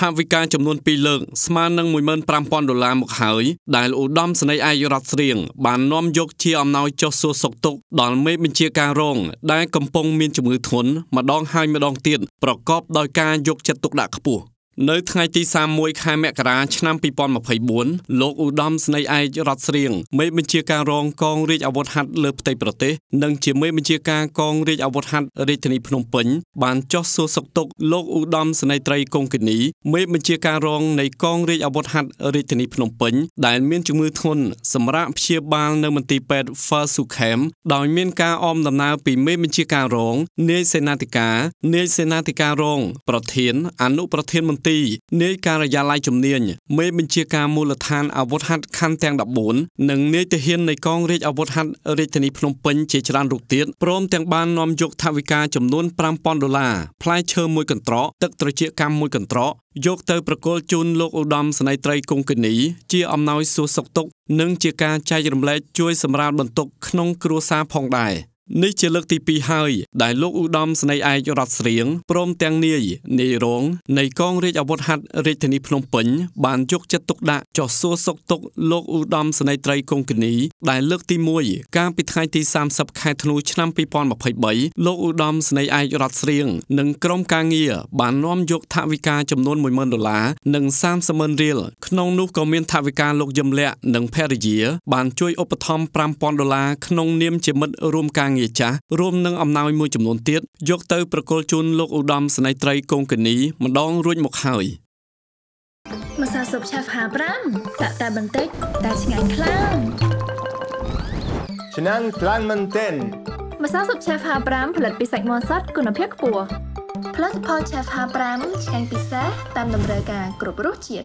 ថវិកាចំនួន2លើកស្មើនឹង15,000ដុល្លារមកហើយ ដែលឧត្តមសេនីយ៍ឯករដ្ឋស្រៀងបាននាំយកជាអំណោយចុះសួរសុខទុក្ខដល់មេបញ្ជាការរង ដែលកំពុងមានជំងឺធ្ងន់ម្ដងហើយម្ដងទៀតប្រកបដោយការយកចិត្តទុកដាក់ខ្ពស់នៅថ្ងៃទី31ខែមករាឆ្នាំ2024លោកឧត្តមស្នេហ៍ឯករដ្ឋស្រៀងមេបញ្ជាការរងកងរាជអាវុធហត្ថលើផ្ទៃប្រទេស និងជាមេបញ្ជាការកងរាជអាវុធហត្ថរាជធានីភ្នំពេញបានចុះសួរសុខទុក្ខលោកឧត្តមស្នេហ៍ត្រីកុងគនីមេបញ្ជាការរងនៃកងរាជអាវុធហត្ថរាជធានីភ្នំពេញដែលមានជំងឺធ្ងន់សម្រាប់ព្យាបាលនៅមន្ទីរពេទ្យ Fasukem ដោយមានការអមដំណើរពីមេបញ្ជាការរងនាយសេនាធិការនាយសេនាធិការរង ប្រធានអនុប្រធានមន្ទីនាយការិយាល័យជំនាញមេបញ្ជាការមូលដ្ឋានអាវុធហត្ថខណ្ឌទាំង14និងនាយទាហាននៃកងរាជអាវុធហត្ថរាជធានីភ្នំពេញជាច្រើនរូបទៀតព្រមទាំង បាននាំយកថវិកាចំនួន5000ដុល្លារផ្លែឈើមួយកន្ត្រកទឹកត្រចៀកកម្មមួយកន្ត្រកយកទៅប្រគល់ជូនលោកឧត្តមស្នេហ៍ត្រីគង្គនីជាអំណោយសួរសុខទុក្ខនិងជាការចែករំលែកជួយសម្រាលបន្ទុកក្នុង គ្រួសារផងដែរនេះជាលើកទី2ហើយ ដែលលោកឧត្តមស្នេហ៍ឯករដ្ឋស្រៀងព្រមទាំងនាយនាយរងនៃកងរាជអាវុធហត្ថរាជធានីភ្នំពេញបានយកចិត្តទុកដាក់ចោះសួរសុខទុក្ខលោកឧត្តមស្នេហ៍ត្រីគង្គនីដែលលើកទី1កាលពីថ្ងៃទី30ខែធ្នូឆ្នាំ2023លោកឧត្តមស្នេហ៍ឯករដ្ឋស្រៀងនិងក្រុមការងារបាននាំយកថវិកាចំនួន10000ដុល្លារនិង30ម៉ឺនរៀលក្នុងនោះក៏មាន ថវិកាលោកយឹមលក្ខនិងភរិយា បានជួយឧបត្ថម្ភ5000ដុល្លារក្នុងនាមជាមិត្តរួមការងារចាស់រួមនឹងអំណោយមួយចំនួនទៀតយក ទៅប្រគល់ជូនលោកឧត្តមសេនីយត្រីកុងកនីម្ដងរួចមកហើយម្សៅស៊ុបឆា55តាក់តែបន្តិចតែឆ្ងាញ់ខ្លាំងឆ្នាំងខ្លាំងមែនទែនម្សៅស៊ុបឆា55ផលិតពីសាច់មាន់សតគុណភាពខ្ពស់ផលិតផលឆា55ឆ្ងាញ់ពិសេសតាមតម្រូវការគ្រប់រសជាតិ